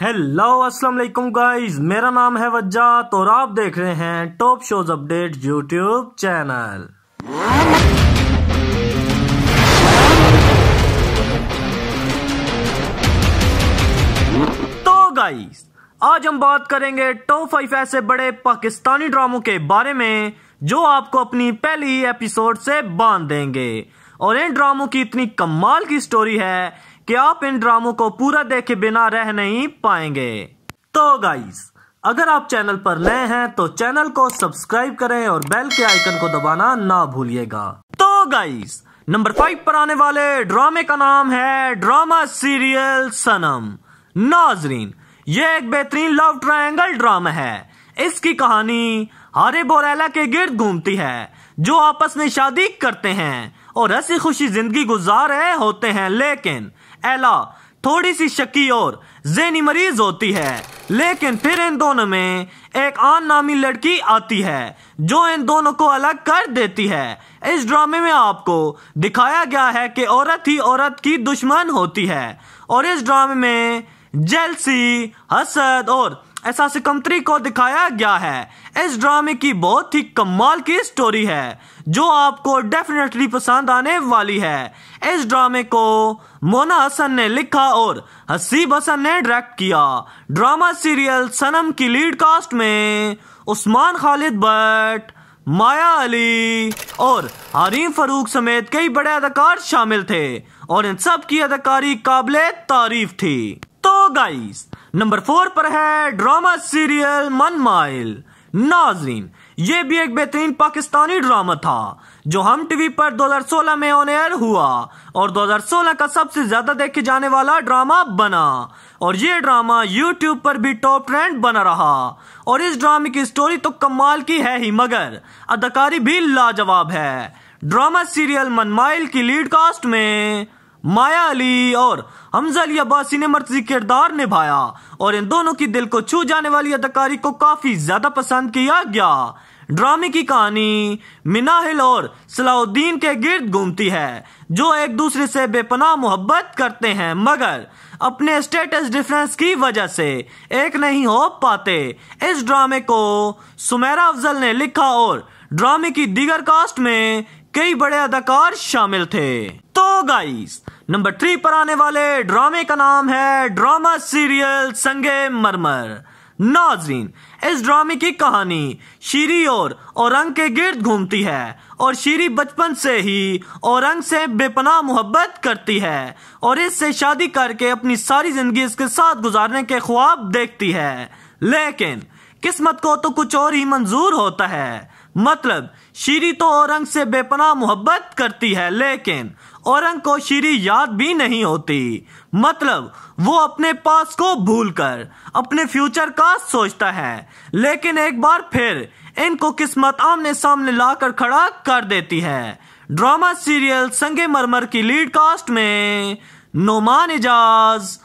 hello अस्सलाम वालेकुम guys मेरा नाम है वज्जात और आप देख रहे हैं top shows update YouTube channel तो गाइस आज हम बात करेंगे टॉप फाइव ऐसे बड़े पाकिस्तानी ड्रामों के बारे में जो आपको अपनी पहली एपिसोड से बांध देंगे और इन ड्रामों की इतनी कमाल की स्टोरी है कि आप इन ड्रामों को पूरा देखे बिना रह नहीं पाएंगे तो गाइस अगर आप चैनल पर नए हैं तो चैनल को सब्सक्राइब करें और बेल के आइकन को दबाना ना भूलिएगा तो गाइस नंबर फाइव पर आने वाले ड्रामे का नाम है ड्रामा सीरियल सनम नाजरीन यह एक बेहतरीन लव ट्रायंगल ड्रामा है इसकी कहानी हारे बोरेला के गिर्द घूमती है जो आपस में शादी करते हैं और हंसी खुशी जिंदगी गुजार रहे होते हैं लेकिन एला थोड़ी सी शकी और जेनी मरीज होती है लेकिन फिर इन दोनों में एक आम नामी लड़की आती है जो इन दोनों को अलग कर देती है इस ड्रामे में आपको दिखाया गया है कि औरत ही औरत की दुश्मन होती है और इस ड्रामे में जेलसी हसद और ऐसा सिकंदरी को दिखाया गया है इस ड्रामे की बहुत ही कमाल की स्टोरी है जो आपको डेफिनेटली पसंद आने वाली है इस ड्रामे को मोना हसन ने लिखा और हसीब हसन ने डायरेक्ट किया ड्रामा सीरियल सनम की लीड कास्ट में उस्मान खालिद भट्ट माया अली और हरीम फरूक समेत कई बड़े अदाकार शामिल थे और इन सब की अदाकारी काबिल तारीफ थी तो गाइस नंबर फोर पर है ड्रामा सीरियल मन माइल नाजरीन ये भी एक बेहतरीन पाकिस्तानी ड्रामा था जो हम टीवी पर 2016 में ऑन एयर हुआ और 2016 का सबसे ज्यादा देखे जाने वाला ड्रामा बना और ये ड्रामा यूट्यूब पर भी टॉप ट्रेंड बना रहा और इस ड्रामे की स्टोरी तो कमाल की है ही मगर अदाकारी भी लाजवाब है ड्रामा सीरियल मनमाइल की लीड कास्ट में माया अली और हमजा अली अब्बासी ने मर्जी किरदार निभाया और इन दोनों की दिल को छू जाने वाली अदाकारी को काफी ज्यादा पसंद किया गया ड्रामे की कहानी मिनाहिल और सलाउद्दीन के गिर्द घूमती है जो एक दूसरे से बेपनाह मोहब्बत करते हैं मगर अपने स्टेटस डिफरेंस की वजह से एक नहीं हो पाते इस ड्रामे को सुमेरा अफजल ने लिखा और ड्रामे की दीगर कास्ट में कई बड़े अदाकार शामिल थे तो गाइस नंबर थ्री पर आने वाले ड्रामे का नाम है ड्रामा सीरियल संगे मरमर नाजरीन इस ड्रामे की कहानी शीरी और औरंग के गिर्द घूमती है और शीरी बचपन से ही औरंग से बेपनाह मोहब्बत करती है और इससे शादी करके अपनी सारी जिंदगी इसके साथ गुजारने के ख्वाब देखती है लेकिन किस्मत को तो कुछ और ही मंजूर होता है मतलब शीरी तो औरंग से बेपना मोहब्बत करती है लेकिन औरंग को शीरी याद भी नहीं होती मतलब वो अपने पास को भूलकर अपने फ्यूचर का सोचता है लेकिन एक बार फिर इनको किस्मत आमने सामने लाकर खड़ा कर देती है ड्रामा सीरियल संगे मरमर की लीड कास्ट में नोमान एजाज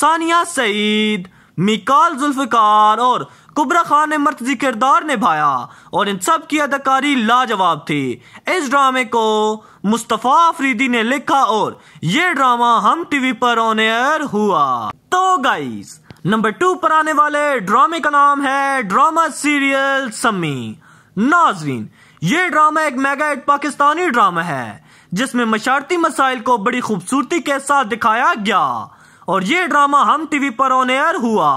सानिया सईद मिकाल जुल्फिकार और कुबरा खान ने मरकजी किरदार निभाया और इन सब की अदाकारी लाजवाब थी इस ड्रामे को मुस्तफ़ा अफरीदी ने लिखा और ये ड्रामा हम टीवी पर ऑन एयर हुआ तो गाइस नंबर टू पर आने वाले ड्रामे का नाम है ड्रामा सीरियल समी नाजरीन ये ड्रामा एक मेगा एट पाकिस्तानी ड्रामा है जिसमें मशारती मसाइल को बड़ी खूबसूरती के साथ दिखाया गया और ये ड्रामा हम टीवी पर ऑन एयर हुआ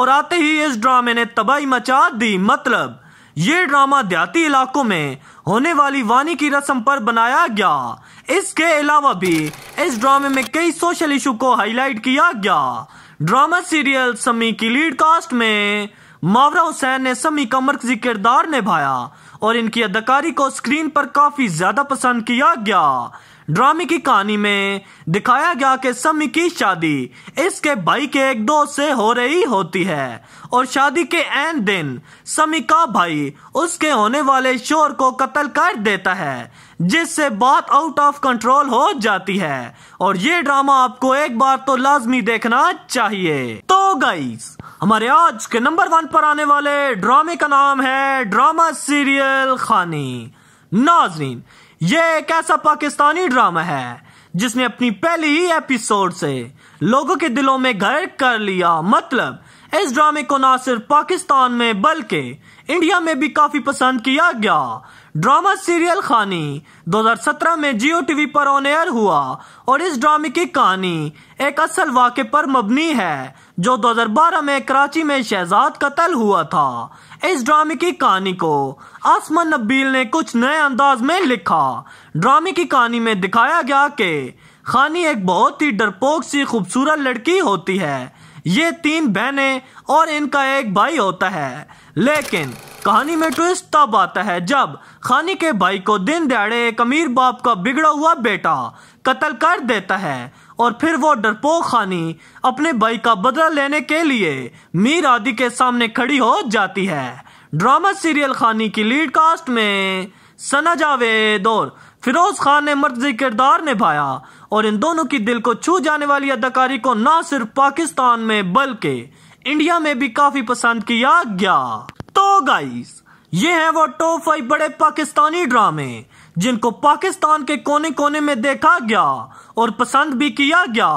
और आते ही इस ड्रामे ने तबाही मचा दी मतलब ये ड्रामा देहाती इलाकों में होने वाली वानी की रस्म पर बनाया गया इसके अलावा भी इस ड्रामे में कई सोशल इशू को हाईलाइट किया गया ड्रामा सीरियल समी की लीड कास्ट में मावरा हुसैन ने समी का मरकजी किरदार निभाया और इनकी अदाकारी को स्क्रीन पर काफी ज्यादा पसंद किया गया ड्रामे की कहानी में दिखाया गया कि समी की शादी इसके भाई के एक दोस्त से हो रही होती है और शादी के एन दिन समी का भाई उसके होने वाले शोर को कत्ल कर देता है जिससे बात आउट ऑफ कंट्रोल हो जाती है और ये ड्रामा आपको एक बार तो लाजमी देखना चाहिए तो गाइस हमारे आज के नंबर वन पर आने वाले ड्रामे का नाम है ड्रामा सीरियल खानी नाजरीन ये एक ऐसा पाकिस्तानी ड्रामा है जिसने अपनी पहली ही एपिसोड से लोगों के दिलों में घर कर लिया मतलब इस ड्रामे को ना सिर्फ पाकिस्तान में बल्कि इंडिया में भी काफी पसंद किया गया ड्रामा सीरियल खानी 2017 में जियो टीवी पर ऑन एयर हुआ और इस ड्रामे की कहानी एक असल वाक्य पर मबनी है जो 2012 में कराची में शहजाद कत्ल हुआ था इस ड्रामे की कहानी को आसमान नबील ने कुछ नए अंदाज में लिखा ड्रामे की कहानी में दिखाया गया कि खानी एक बहुत ही डरपोक सी खूबसूरत लड़की होती है ये तीन बहनें और इनका एक भाई होता है लेकिन कहानी में ट्विस्ट तब आता है जब खानी के भाई को दिन दहाड़े एक अमीर बाप का बिगड़ा हुआ बेटा कत्ल कर देता है और फिर वो डरपोक खानी अपने भाई का बदला लेने के लिए मीर आदि के सामने खड़ी हो जाती है ड्रामा सीरियल खानी की लीड कास्ट में सना जावेद और फिरोज खान ने मर्जी किरदार निभाया और इन दोनों की दिल को छू जाने वाली अदाकारी को न सिर्फ पाकिस्तान में बल्कि इंडिया में भी काफी पसंद किया गया तो गाइस ये हैं वो टॉप फाइव बड़े पाकिस्तानी ड्रामे जिनको पाकिस्तान के कोने कोने में देखा गया और पसंद भी किया गया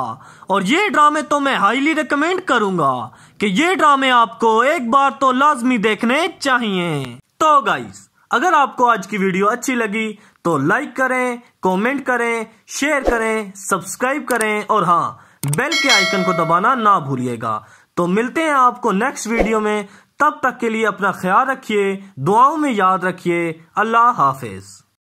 और ये ड्रामे तो मैं हाईली रिकमेंड करूंगा कि ये ड्रामे आपको एक बार तो लाजमी देखने चाहिए तो गाइस अगर आपको आज की वीडियो अच्छी लगी तो लाइक करें कमेंट करें शेयर करें सब्सक्राइब करें और हाँ बेल के आइकन को दबाना ना भूलिएगा तो मिलते हैं आपको नेक्स्ट वीडियो में तब तक के लिए अपना ख्याल रखिए दुआओं में याद रखिए अल्लाह हाफिज़